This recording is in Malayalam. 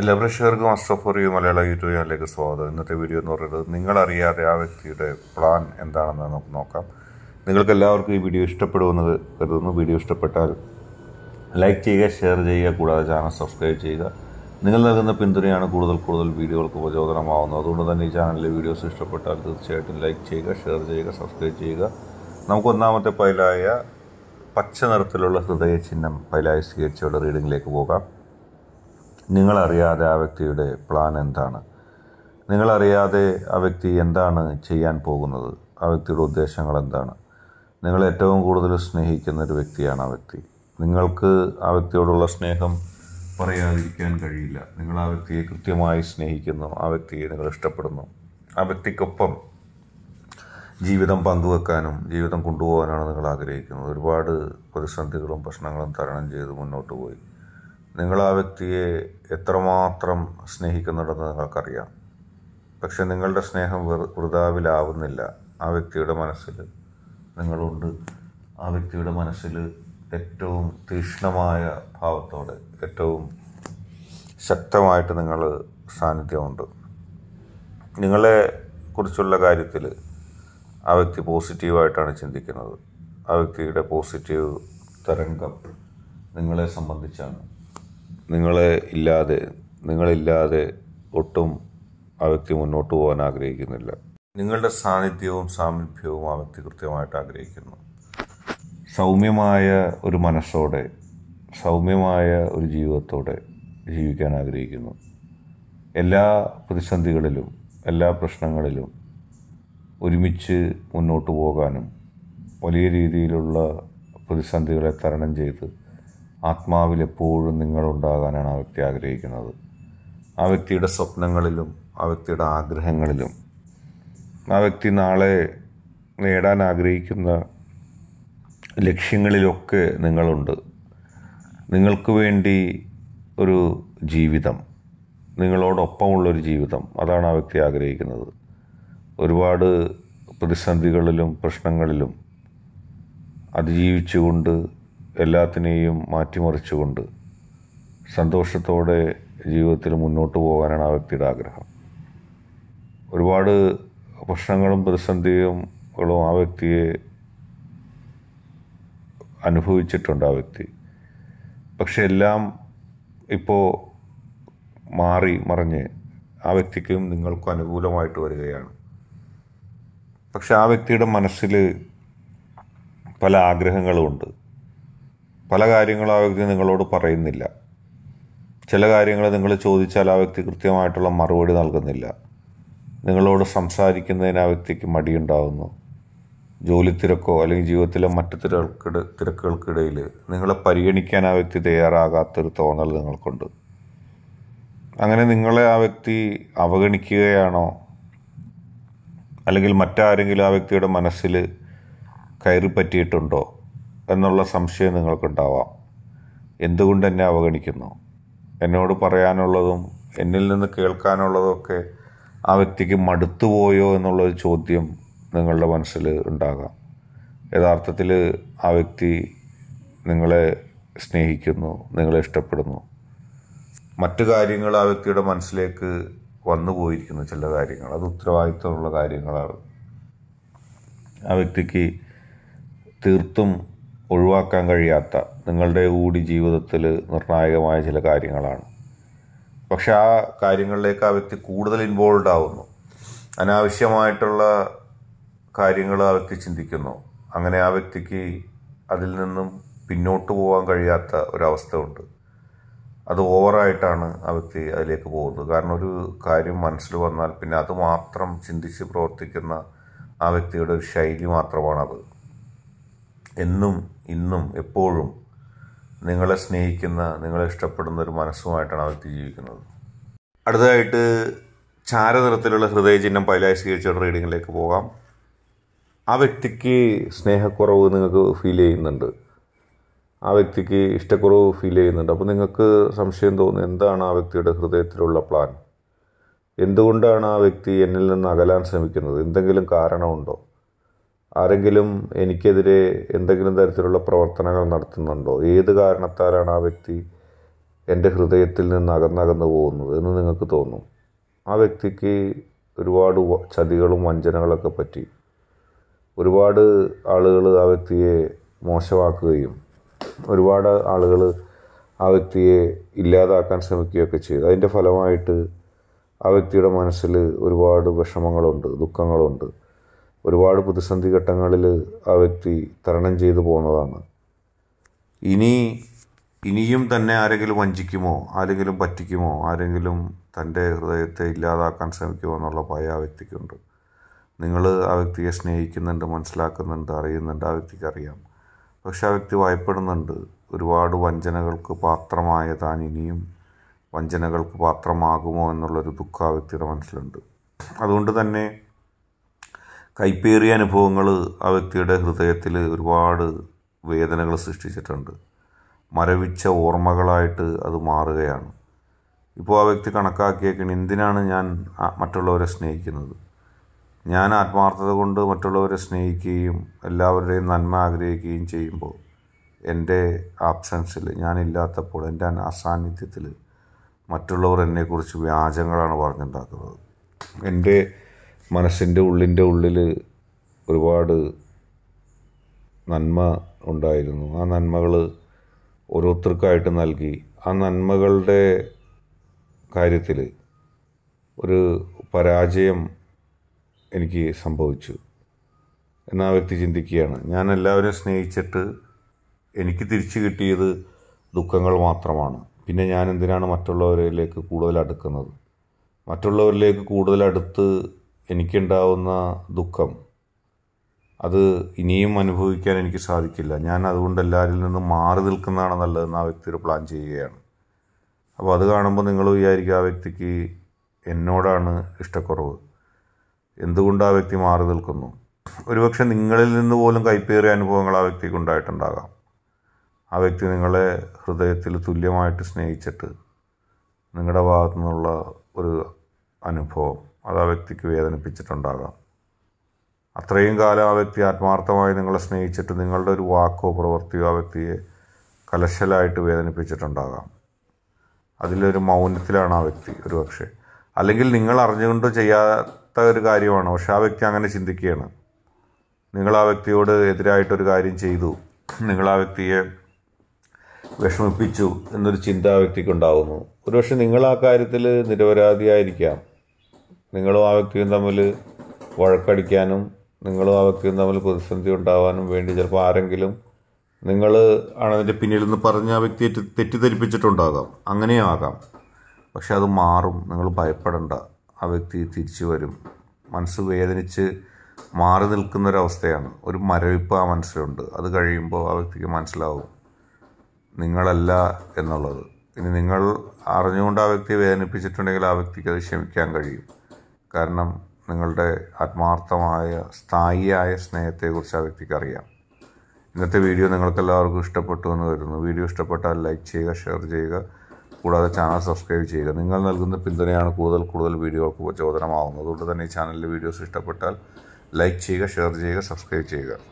എല്ലാ പ്രേക്ഷകർക്കും അസ്ട്രോഫോറിയ മലയാള യൂട്യൂബ് ചാനലിലേക്ക് സ്വാഗതം ഇന്നത്തെ വീഡിയോ എന്ന് പറയുന്നത് നിങ്ങളറിയാതെ ആ വ്യക്തിയുടെ പ്ലാൻ എന്താണെന്ന് നമുക്ക് നോക്കാം നിങ്ങൾക്ക് എല്ലാവർക്കും ഈ വീഡിയോ ഇഷ്ടപ്പെടുമെന്ന് കരുതുന്നു വീഡിയോ ഇഷ്ടപ്പെട്ടാൽ ലൈക്ക് ചെയ്യുക ഷെയർ ചെയ്യുക കൂടാതെ ചാനൽ സബ്സ്ക്രൈബ് ചെയ്യുക നിങ്ങൾ നൽകുന്ന പിന്തുണയാണ് കൂടുതൽ കൂടുതൽ വീഡിയോകൾക്ക് പ്രചോദനമാവുന്നത് അതുകൊണ്ട് തന്നെ ഈ ചാനലിലെ വീഡിയോസ് ഇഷ്ടപ്പെട്ടാൽ തീർച്ചയായിട്ടും ലൈക്ക് ചെയ്യുക ഷെയർ ചെയ്യുക സബ്സ്ക്രൈബ് ചെയ്യുക നമുക്ക് ഒന്നാമത്തെ പൈലായ പച്ച നിറത്തിലുള്ള ഹൃദയ ചിഹ്നം പൈലായ സ്വീകരിച്ചുള്ള റീഡിങ്ങിലേക്ക് പോകാം നിങ്ങളറിയാതെ ആ വ്യക്തിയുടെ പ്ലാൻ എന്താണ് നിങ്ങളറിയാതെ ആ വ്യക്തി എന്താണ് ചെയ്യാൻ പോകുന്നത് ആ വ്യക്തിയുടെ ഉദ്ദേശങ്ങൾ എന്താണ് നിങ്ങൾ ഏറ്റവും കൂടുതൽ സ്നേഹിക്കുന്ന ഒരു വ്യക്തിയാണ് ആ വ്യക്തി നിങ്ങൾക്ക് ആ വ്യക്തിയോടുള്ള സ്നേഹം പറയാതിരിക്കാൻ കഴിയില്ല നിങ്ങൾ ആ വ്യക്തിയെ കൃത്യമായി സ്നേഹിക്കുന്നു ആ വ്യക്തിയെ നിങ്ങൾ ഇഷ്ടപ്പെടുന്നു ആ വ്യക്തിക്കൊപ്പം ജീവിതം പങ്കുവെക്കാനും ജീവിതം കൊണ്ടുപോകാനാണ് നിങ്ങൾ ആഗ്രഹിക്കുന്നത് ഒരുപാട് പ്രതിസന്ധികളും പ്രശ്നങ്ങളും തരണം ചെയ്ത് മുന്നോട്ട് പോയി നിങ്ങൾ ആ വ്യക്തിയെ എത്രമാത്രം സ്നേഹിക്കുന്നുണ്ടെന്ന് നിങ്ങൾക്കറിയാം പക്ഷെ നിങ്ങളുടെ സ്നേഹം വൃതാവിലാവുന്നില്ല ആ വ്യക്തിയുടെ മനസ്സിൽ നിങ്ങളുണ്ട് ആ വ്യക്തിയുടെ മനസ്സിൽ ഏറ്റവും തീക്ഷ്ണമായ ഭാവത്തോടെ ഏറ്റവും ശക്തമായിട്ട് നിങ്ങൾ സാന്നിധ്യമുണ്ട് നിങ്ങളെ കുറിച്ചുള്ള കാര്യത്തിൽ ആ വ്യക്തി പോസിറ്റീവായിട്ടാണ് ചിന്തിക്കുന്നത് ആ വ്യക്തിയുടെ പോസിറ്റീവ് തരംഗം നിങ്ങളെ സംബന്ധിച്ചാണ് നിങ്ങളെ ഇല്ലാതെ നിങ്ങളില്ലാതെ ഒട്ടും ആ വ്യക്തി മുന്നോട്ട് പോകാൻ ആഗ്രഹിക്കുന്നില്ല നിങ്ങളുടെ സാന്നിധ്യവും സാമീപ്യവും ആ വ്യക്തി കൃത്യമായിട്ട് ആഗ്രഹിക്കുന്നു സൗമ്യമായ ഒരു മനസ്സോടെ സൗമ്യമായ ഒരു ജീവിതത്തോടെ ജീവിക്കാൻ ആഗ്രഹിക്കുന്നു എല്ലാ പ്രതിസന്ധികളിലും എല്ലാ പ്രശ്നങ്ങളിലും ഒരുമിച്ച് മുന്നോട്ട് പോകാനും വലിയ രീതിയിലുള്ള പ്രതിസന്ധികളെ തരണം ചെയ്ത് ആത്മാവിൽ എപ്പോഴും നിങ്ങളുണ്ടാകാനാണ് ആ വ്യക്തി ആഗ്രഹിക്കുന്നത് ആ വ്യക്തിയുടെ സ്വപ്നങ്ങളിലും ആ വ്യക്തിയുടെ ആഗ്രഹങ്ങളിലും ആ വ്യക്തി നാളെ നേടാൻ ആഗ്രഹിക്കുന്ന ലക്ഷ്യങ്ങളിലൊക്കെ നിങ്ങളുണ്ട് നിങ്ങൾക്ക് വേണ്ടി ഒരു ജീവിതം നിങ്ങളോടൊപ്പമുള്ളൊരു ജീവിതം അതാണ് ആ വ്യക്തി ആഗ്രഹിക്കുന്നത് ഒരുപാട് പ്രതിസന്ധികളിലും പ്രശ്നങ്ങളിലും അതിജീവിച്ചുകൊണ്ട് എല്ലാത്തിനെയും മാറ്റിമറിച്ചുകൊണ്ട് സന്തോഷത്തോടെ ജീവിതത്തിൽ മുന്നോട്ട് പോകാനാണ് ആ വ്യക്തിയുടെ ആഗ്രഹം ഒരുപാട് പ്രശ്നങ്ങളും പ്രതിസന്ധികളും ആ വ്യക്തിയെ അനുഭവിച്ചിട്ടുണ്ട് ആ വ്യക്തി പക്ഷെ എല്ലാം ഇപ്പോൾ മാറി മറിഞ്ഞ് ആ വ്യക്തിക്കും നിങ്ങൾക്കും അനുകൂലമായിട്ട് വരികയാണ് പക്ഷെ ആ വ്യക്തിയുടെ മനസ്സിൽ പല ആഗ്രഹങ്ങളുമുണ്ട് പല കാര്യങ്ങളും ആ വ്യക്തി നിങ്ങളോട് പറയുന്നില്ല ചില കാര്യങ്ങൾ നിങ്ങൾ ചോദിച്ചാൽ ആ വ്യക്തി കൃത്യമായിട്ടുള്ള മറുപടി നൽകുന്നില്ല നിങ്ങളോട് സംസാരിക്കുന്നതിന് ആ വ്യക്തിക്ക് മടിയുണ്ടാകുന്നു ജോലി തിരക്കോ അല്ലെങ്കിൽ ജീവിതത്തിലെ മറ്റു തിരക്കിട തിരക്കുകൾക്കിടയിൽ നിങ്ങളെ പരിഗണിക്കാൻ ആ വ്യക്തി തയ്യാറാകാത്തൊരു തോന്നൽ നിങ്ങൾക്കുണ്ട് അങ്ങനെ നിങ്ങളെ ആ വ്യക്തി അവഗണിക്കുകയാണോ അല്ലെങ്കിൽ മറ്റാരെങ്കിലും ആ വ്യക്തിയുടെ മനസ്സിൽ കയറി പറ്റിയിട്ടുണ്ടോ എന്നുള്ള സംശയം നിങ്ങൾക്കുണ്ടാവാം എന്തുകൊണ്ട് എന്നെ അവഗണിക്കുന്നു എന്നോട് പറയാനുള്ളതും എന്നിൽ നിന്ന് കേൾക്കാനുള്ളതൊക്കെ ആ വ്യക്തിക്ക് മടുത്തുപോയോ എന്നുള്ളൊരു ചോദ്യം നിങ്ങളുടെ മനസ്സിൽ ഉണ്ടാകാം യഥാർത്ഥത്തിൽ ആ വ്യക്തി നിങ്ങളെ സ്നേഹിക്കുന്നു നിങ്ങളെ ഇഷ്ടപ്പെടുന്നു മറ്റു കാര്യങ്ങൾ ആ വ്യക്തിയുടെ മനസ്സിലേക്ക് വന്നു പോയിരിക്കുന്നു ചില കാര്യങ്ങൾ അത് ഉത്തരവാദിത്വമുള്ള കാര്യങ്ങളാണ് ആ വ്യക്തിക്ക് തീർത്തും ഒഴിവാക്കാൻ കഴിയാത്ത നിങ്ങളുടെ കൂടി ജീവിതത്തിൽ നിർണായകമായ ചില കാര്യങ്ങളാണ് പക്ഷെ ആ കാര്യങ്ങളിലേക്ക് ആ വ്യക്തി കൂടുതൽ ഇൻവോൾവ് ആവുന്നു അനാവശ്യമായിട്ടുള്ള കാര്യങ്ങൾ ആ വ്യക്തി ചിന്തിക്കുന്നു അങ്ങനെ ആ വ്യക്തിക്ക് അതിൽ നിന്നും പിന്നോട്ട് പോകാൻ കഴിയാത്ത ഒരവസ്ഥയുണ്ട് ഉണ്ട് അത് ഓവറായിട്ടാണ് ആ വ്യക്തി അതിലേക്ക് പോകുന്നത് കാരണം ഒരു കാര്യം മനസ്സിൽ വന്നാൽ പിന്നെ അത് മാത്രം ചിന്തിച്ച് പ്രവർത്തിക്കുന്ന ആ വ്യക്തിയുടെ ഒരു ശൈലി മാത്രമാണത് എന്നും ഇന്നും എപ്പോഴും നിങ്ങളെ സ്നേഹിക്കുന്ന നിങ്ങളെ ഇഷ്ടപ്പെടുന്ന ഒരു മനസ്സുമായിട്ടാണ് ആ ജീവിക്കുന്നത് അടുത്തതായിട്ട് ചാരനിറത്തിലുള്ള ഹൃദയചിഹ്നം പൈലായി സ്വീകരിച്ചവരുടെ റീഡിങ്ങിലേക്ക് പോകാം ആ വ്യക്തിക്ക് സ്നേഹക്കുറവ് നിങ്ങൾക്ക് ഫീൽ ചെയ്യുന്നുണ്ട് ആ വ്യക്തിക്ക് ഇഷ്ടക്കുറവ് ഫീൽ ചെയ്യുന്നുണ്ട് അപ്പോൾ നിങ്ങൾക്ക് സംശയം തോന്നുന്നു എന്താണ് ആ വ്യക്തിയുടെ ഹൃദയത്തിലുള്ള പ്ലാൻ എന്തുകൊണ്ടാണ് ആ വ്യക്തി എന്നിൽ നിന്ന് അകലാൻ ശ്രമിക്കുന്നത് എന്തെങ്കിലും കാരണമുണ്ടോ ആരെങ്കിലും എനിക്കെതിരെ എന്തെങ്കിലും തരത്തിലുള്ള പ്രവർത്തനങ്ങൾ നടത്തുന്നുണ്ടോ ഏത് കാരണത്താലാണ് ആ വ്യക്തി എൻ്റെ ഹൃദയത്തിൽ നിന്ന് അകന്നകന്നു പോകുന്നത് എന്ന് നിങ്ങൾക്ക് തോന്നും ആ വ്യക്തിക്ക് ഒരുപാട് ചതികളും വഞ്ചനകളൊക്കെ പറ്റി ഒരുപാട് ആളുകൾ ആ വ്യക്തിയെ മോശമാക്കുകയും ഒരുപാട് ആളുകൾ ആ വ്യക്തിയെ ഇല്ലാതാക്കാൻ ശ്രമിക്കുകയൊക്കെ ചെയ്തു അതിൻ്റെ ഫലമായിട്ട് ആ വ്യക്തിയുടെ മനസ്സിൽ ഒരുപാട് വിഷമങ്ങളുണ്ട് ദുഃഖങ്ങളുണ്ട് ഒരുപാട് പ്രതിസന്ധി ഘട്ടങ്ങളിൽ ആ വ്യക്തി തരണം ചെയ്തു പോകുന്നതാണ് ഇനി ഇനിയും തന്നെ ആരെങ്കിലും വഞ്ചിക്കുമോ ആരെങ്കിലും പറ്റിക്കുമോ ആരെങ്കിലും തൻ്റെ ഹൃദയത്തെ ഇല്ലാതാക്കാൻ ശ്രമിക്കുമോ എന്നുള്ള ഭയ ആ വ്യക്തിക്കുണ്ട് നിങ്ങൾ ആ വ്യക്തിയെ സ്നേഹിക്കുന്നുണ്ട് മനസ്സിലാക്കുന്നുണ്ട് അറിയുന്നുണ്ട് ആ വ്യക്തിക്ക് അറിയാം പക്ഷെ ആ വ്യക്തി ഭയപ്പെടുന്നുണ്ട് ഒരുപാട് വഞ്ചനകൾക്ക് പാത്രമായ താൻ ഇനിയും വഞ്ചനകൾക്ക് പാത്രമാകുമോ എന്നുള്ളൊരു ദുഃഖം ആ വ്യക്തിയുടെ മനസ്സിലുണ്ട് അതുകൊണ്ട് തന്നെ കൈപ്പേറിയ അനുഭവങ്ങൾ ആ വ്യക്തിയുടെ ഹൃദയത്തിൽ ഒരുപാട് വേദനകൾ സൃഷ്ടിച്ചിട്ടുണ്ട് മരവിച്ച ഓർമ്മകളായിട്ട് അത് മാറുകയാണ് ഇപ്പോൾ ആ വ്യക്തി കണക്കാക്കിയേക്കണം എന്തിനാണ് ഞാൻ മറ്റുള്ളവരെ സ്നേഹിക്കുന്നത് ഞാൻ ആത്മാർത്ഥത കൊണ്ട് മറ്റുള്ളവരെ സ്നേഹിക്കുകയും എല്ലാവരുടെയും നന്മ ആഗ്രഹിക്കുകയും ചെയ്യുമ്പോൾ എൻ്റെ ആബ്സൻസിൽ ഞാനില്ലാത്തപ്പോൾ എൻ്റെ അസാന്നിധ്യത്തിൽ മറ്റുള്ളവർ എന്നെക്കുറിച്ച് വ്യാജങ്ങളാണ് പറഞ്ഞുണ്ടാക്കുന്നത് എൻ്റെ മനസ്സിൻ്റെ ഉള്ളിൻ്റെ ഉള്ളിൽ ഒരുപാട് നന്മ ഉണ്ടായിരുന്നു ആ നന്മകൾ ഓരോരുത്തർക്കായിട്ട് നൽകി ആ നന്മകളുടെ കാര്യത്തിൽ ഒരു പരാജയം എനിക്ക് സംഭവിച്ചു എന്നാ വ്യക്തി ചിന്തിക്കുകയാണ് ഞാൻ എല്ലാവരും സ്നേഹിച്ചിട്ട് എനിക്ക് തിരിച്ചു കിട്ടിയത് ദുഃഖങ്ങൾ മാത്രമാണ് പിന്നെ ഞാൻ എന്തിനാണ് മറ്റുള്ളവരിലേക്ക് കൂടുതൽ അടുക്കുന്നത് മറ്റുള്ളവരിലേക്ക് കൂടുതൽ അടുത്ത് എനിക്കുണ്ടാവുന്ന ദുഃഖം അത് ഇനിയും അനുഭവിക്കാൻ എനിക്ക് സാധിക്കില്ല ഞാൻ അതുകൊണ്ട് എല്ലാവരിൽ നിന്നും മാറി നിൽക്കുന്നതാണ് നല്ലതെന്ന് ആ വ്യക്തി ഒരു പ്ലാൻ ചെയ്യുകയാണ് അപ്പോൾ അത് കാണുമ്പോൾ നിങ്ങൾ വിചാരിക്കുക ആ വ്യക്തിക്ക് എന്നോടാണ് ഇഷ്ടക്കുറവ് എന്തുകൊണ്ട് ആ വ്യക്തി മാറി നിൽക്കുന്നു ഒരുപക്ഷെ നിങ്ങളിൽ നിന്ന് പോലും കൈപ്പേറിയ അനുഭവങ്ങൾ ആ വ്യക്തിക്ക് ഉണ്ടായിട്ടുണ്ടാകാം ആ വ്യക്തി നിങ്ങളെ ഹൃദയത്തിൽ തുല്യമായിട്ട് സ്നേഹിച്ചിട്ട് നിങ്ങളുടെ ഭാഗത്തു നിന്നുള്ള ഒരു അനുഭവം അത് ആ വ്യക്തിക്ക് വേദനിപ്പിച്ചിട്ടുണ്ടാകാം അത്രയും കാലം ആ വ്യക്തി ആത്മാർത്ഥമായി നിങ്ങളെ സ്നേഹിച്ചിട്ട് നിങ്ങളുടെ ഒരു വാക്കോ പ്രവൃത്തിയോ ആ വ്യക്തിയെ കലശലായിട്ട് വേദനിപ്പിച്ചിട്ടുണ്ടാകാം അതിലൊരു മൗനത്തിലാണ് ആ വ്യക്തി ഒരു പക്ഷേ അല്ലെങ്കിൽ നിങ്ങൾ അറിഞ്ഞുകൊണ്ട് ചെയ്യാത്ത ഒരു കാര്യമാണ് പക്ഷെ ആ വ്യക്തി അങ്ങനെ ചിന്തിക്കുകയാണ് നിങ്ങൾ ആ വ്യക്തിയോട് എതിരായിട്ടൊരു കാര്യം ചെയ്തു നിങ്ങൾ ആ വ്യക്തിയെ വിഷമിപ്പിച്ചു എന്നൊരു ചിന്ത ആ വ്യക്തിക്കുണ്ടാകുന്നു ഒരുപക്ഷെ നിങ്ങൾ ആ കാര്യത്തിൽ നിരപരാധിയായിരിക്കാം നിങ്ങളും ആ വ്യക്തിയും തമ്മിൽ വഴക്കടിക്കാനും നിങ്ങളും ആ വ്യക്തിയും തമ്മിൽ പ്രതിസന്ധി ഉണ്ടാവാനും വേണ്ടി ചിലപ്പോൾ ആരെങ്കിലും നിങ്ങൾ ആണതിൻ്റെ പിന്നിൽ നിന്ന് പറഞ്ഞ് ആ വ്യക്തിയെ തെറ്റിദ്ധരിപ്പിച്ചിട്ടുണ്ടാകാം അങ്ങനെയും ആകാം പക്ഷെ അത് മാറും നിങ്ങൾ ഭയപ്പെടേണ്ട ആ വ്യക്തി തിരിച്ചു വരും മനസ്സ് വേദനിച്ച് മാറി നിൽക്കുന്നൊരവസ്ഥയാണ് ഒരു മരവിപ്പ് ആ മനസ്സിലുണ്ട് അത് കഴിയുമ്പോൾ ആ വ്യക്തിക്ക് മനസ്സിലാവും നിങ്ങളല്ല എന്നുള്ളത് ഇനി നിങ്ങൾ അറിഞ്ഞുകൊണ്ട് ആ വ്യക്തിയെ വേദനിപ്പിച്ചിട്ടുണ്ടെങ്കിൽ ആ വ്യക്തിക്ക് അത് ക്ഷമിക്കാൻ കഴിയും കാരണം നിങ്ങളുടെ ആത്മാർത്ഥമായ സ്ഥായിയായ സ്നേഹത്തെക്കുറിച്ച് ആ വ്യക്തിക്ക് അറിയാം ഇന്നത്തെ വീഡിയോ നിങ്ങൾക്കെല്ലാവർക്കും ഇഷ്ടപ്പെട്ടു എന്ന് കരുതുന്നു വീഡിയോ ഇഷ്ടപ്പെട്ടാൽ ലൈക്ക് ചെയ്യുക ഷെയർ ചെയ്യുക കൂടാതെ ചാനൽ സബ്സ്ക്രൈബ് ചെയ്യുക നിങ്ങൾ നൽകുന്ന പിന്തുണയാണ് കൂടുതൽ കൂടുതൽ വീഡിയോകൾക്ക് പ്രചോദനമാവുന്നത് അതുകൊണ്ട് തന്നെ ഈ ചാനലിലെ വീഡിയോസ് ഇഷ്ടപ്പെട്ടാൽ ലൈക്ക് ചെയ്യുക ഷെയർ ചെയ്യുക സബ്സ്ക്രൈബ് ചെയ്യുക